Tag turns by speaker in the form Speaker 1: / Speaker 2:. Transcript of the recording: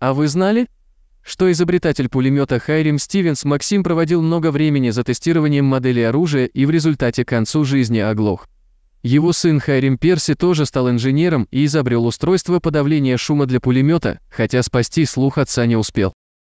Speaker 1: А вы знали, что изобретатель пулемета Хайрим Стивенс Максим проводил много времени за тестированием модели оружия и в результате к концу жизни оглох. Его сын Хайрим Перси тоже стал инженером и изобрел устройство подавления шума для пулемета, хотя спасти слух отца не успел.